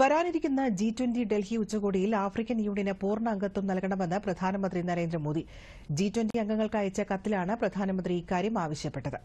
വരാനിരിക്കുന്ന G twenty Delhi ഉച്ചകോടിയിൽ African യൂണിയന് പൂർണ്ണ അംഗത്വം നൽകണമെന്ന് പ്രധാനമന്ത്രി നരേന്ദ്രമോദി ജി ട്വന്റി അംഗങ്ങൾക്ക് അയച്ച കത്തിലാണ് പ്രധാനമന്ത്രി ഇക്കാര്യം ആവശ്യപ്പെട്ടത്